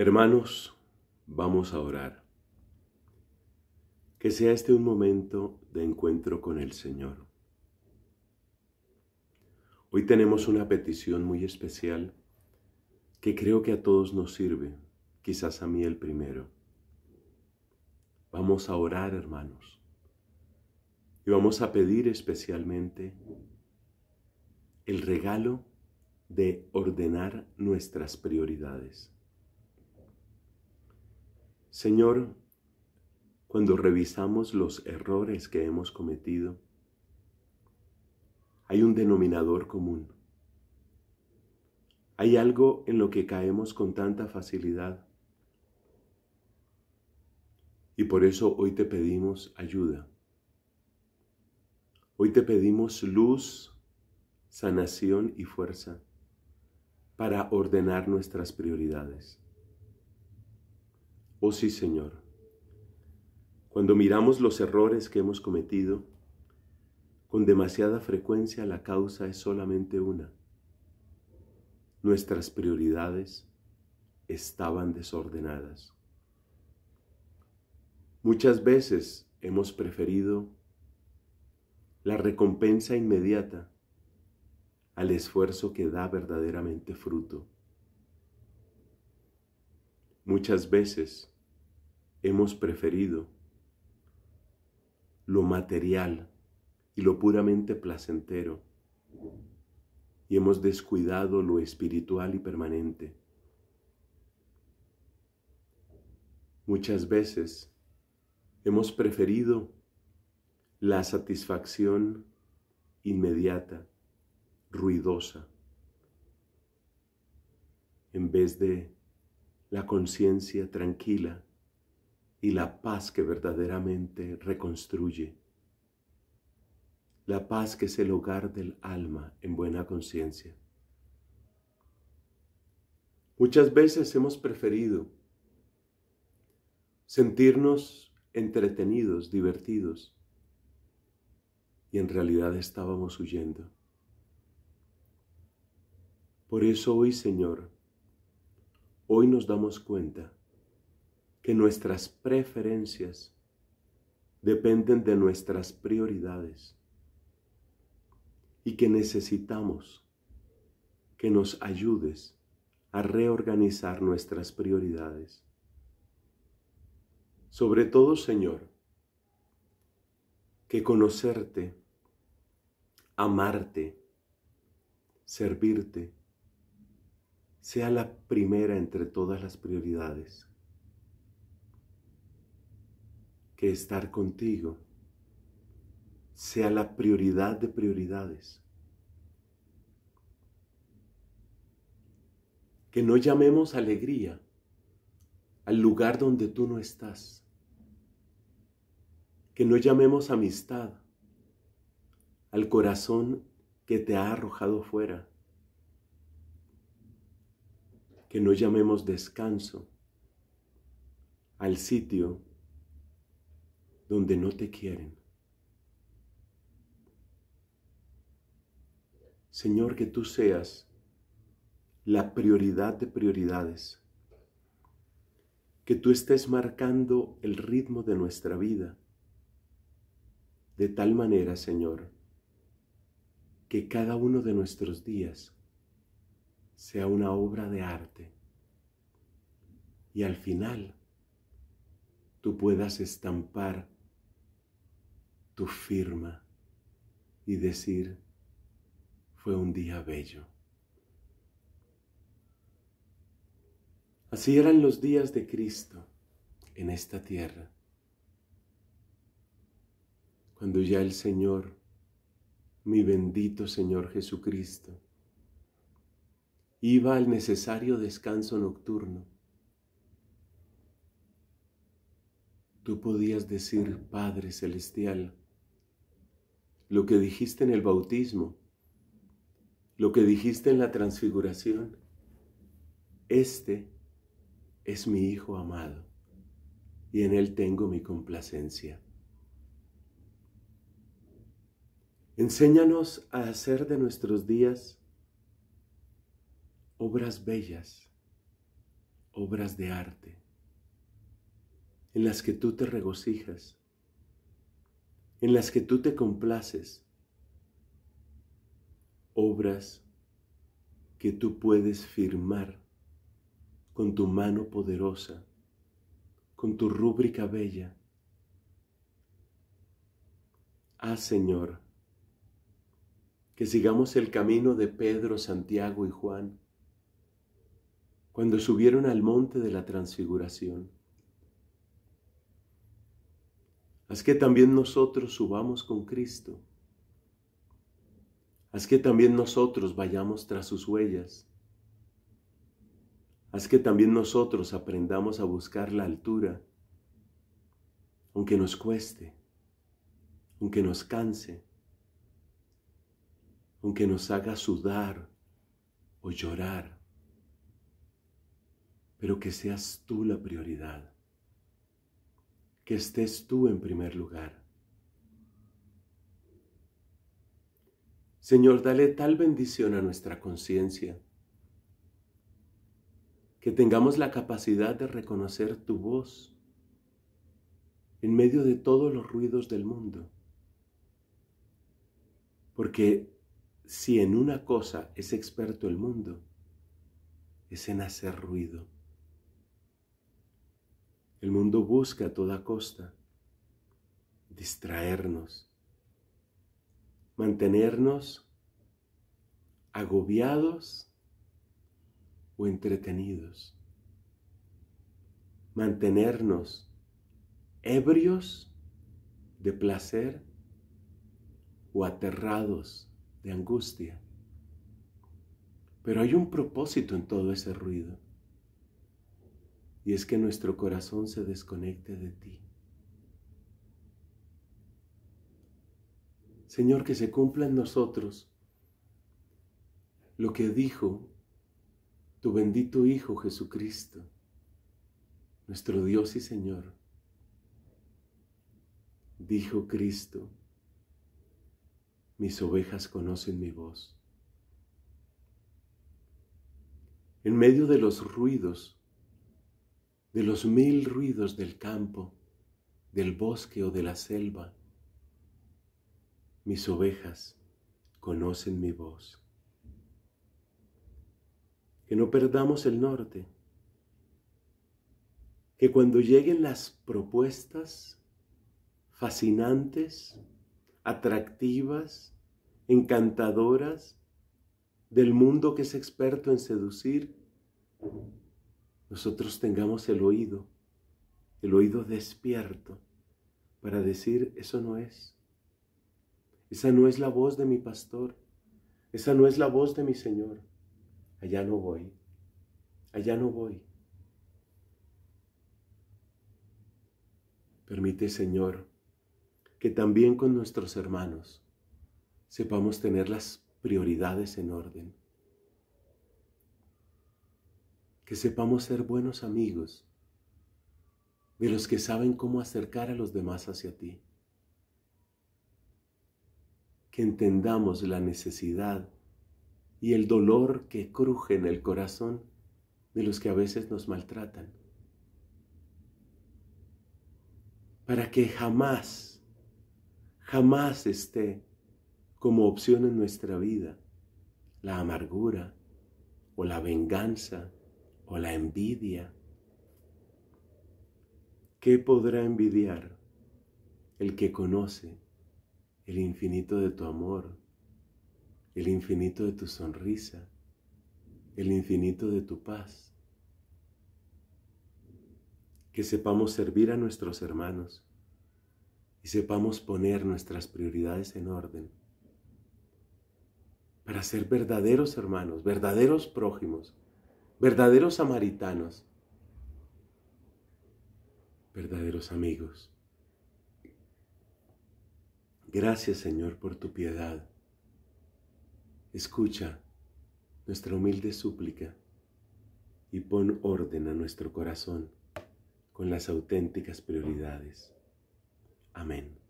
Hermanos, vamos a orar. Que sea este un momento de encuentro con el Señor. Hoy tenemos una petición muy especial que creo que a todos nos sirve, quizás a mí el primero. Vamos a orar, hermanos. Y vamos a pedir especialmente el regalo de ordenar nuestras prioridades. Señor, cuando revisamos los errores que hemos cometido, hay un denominador común. Hay algo en lo que caemos con tanta facilidad. Y por eso hoy te pedimos ayuda. Hoy te pedimos luz, sanación y fuerza para ordenar nuestras prioridades. Oh sí, Señor. Cuando miramos los errores que hemos cometido, con demasiada frecuencia la causa es solamente una. Nuestras prioridades estaban desordenadas. Muchas veces hemos preferido la recompensa inmediata al esfuerzo que da verdaderamente fruto. Muchas veces hemos preferido lo material y lo puramente placentero y hemos descuidado lo espiritual y permanente. Muchas veces hemos preferido la satisfacción inmediata, ruidosa, en vez de la conciencia tranquila y la paz que verdaderamente reconstruye. La paz que es el hogar del alma en buena conciencia. Muchas veces hemos preferido sentirnos entretenidos, divertidos, y en realidad estábamos huyendo. Por eso hoy, Señor, hoy nos damos cuenta que nuestras preferencias dependen de nuestras prioridades y que necesitamos que nos ayudes a reorganizar nuestras prioridades. Sobre todo, Señor, que conocerte, amarte, servirte, sea la primera entre todas las prioridades. que estar contigo sea la prioridad de prioridades. Que no llamemos alegría al lugar donde tú no estás. Que no llamemos amistad al corazón que te ha arrojado fuera. Que no llamemos descanso al sitio donde no te quieren. Señor, que tú seas la prioridad de prioridades, que tú estés marcando el ritmo de nuestra vida, de tal manera, Señor, que cada uno de nuestros días sea una obra de arte y al final tú puedas estampar tu firma y decir, fue un día bello. Así eran los días de Cristo en esta tierra, cuando ya el Señor, mi bendito Señor Jesucristo, iba al necesario descanso nocturno. Tú podías decir, Padre Celestial, lo que dijiste en el bautismo, lo que dijiste en la transfiguración. Este es mi Hijo amado y en Él tengo mi complacencia. Enséñanos a hacer de nuestros días obras bellas, obras de arte, en las que tú te regocijas en las que tú te complaces, obras que tú puedes firmar con tu mano poderosa, con tu rúbrica bella. Ah, Señor, que sigamos el camino de Pedro, Santiago y Juan cuando subieron al monte de la transfiguración Haz que también nosotros subamos con Cristo. Haz que también nosotros vayamos tras sus huellas. Haz que también nosotros aprendamos a buscar la altura, aunque nos cueste, aunque nos canse, aunque nos haga sudar o llorar, pero que seas tú la prioridad que estés tú en primer lugar. Señor, dale tal bendición a nuestra conciencia, que tengamos la capacidad de reconocer tu voz en medio de todos los ruidos del mundo. Porque si en una cosa es experto el mundo, es en hacer ruido. El mundo busca a toda costa distraernos, mantenernos agobiados o entretenidos, mantenernos ebrios de placer o aterrados de angustia. Pero hay un propósito en todo ese ruido y es que nuestro corazón se desconecte de ti. Señor, que se cumpla en nosotros lo que dijo tu bendito Hijo Jesucristo, nuestro Dios y Señor. Dijo Cristo, mis ovejas conocen mi voz. En medio de los ruidos, de los mil ruidos del campo, del bosque o de la selva. Mis ovejas conocen mi voz. Que no perdamos el norte. Que cuando lleguen las propuestas fascinantes, atractivas, encantadoras, del mundo que es experto en seducir, nosotros tengamos el oído, el oído despierto para decir, eso no es. Esa no es la voz de mi pastor. Esa no es la voz de mi Señor. Allá no voy. Allá no voy. Permite, Señor, que también con nuestros hermanos sepamos tener las prioridades en orden que sepamos ser buenos amigos, de los que saben cómo acercar a los demás hacia ti, que entendamos la necesidad y el dolor que cruje en el corazón de los que a veces nos maltratan, para que jamás, jamás esté como opción en nuestra vida la amargura o la venganza o la envidia. ¿Qué podrá envidiar el que conoce el infinito de tu amor, el infinito de tu sonrisa, el infinito de tu paz? Que sepamos servir a nuestros hermanos y sepamos poner nuestras prioridades en orden para ser verdaderos hermanos, verdaderos prójimos verdaderos samaritanos, verdaderos amigos. Gracias Señor por tu piedad. Escucha nuestra humilde súplica y pon orden a nuestro corazón con las auténticas prioridades. Amén.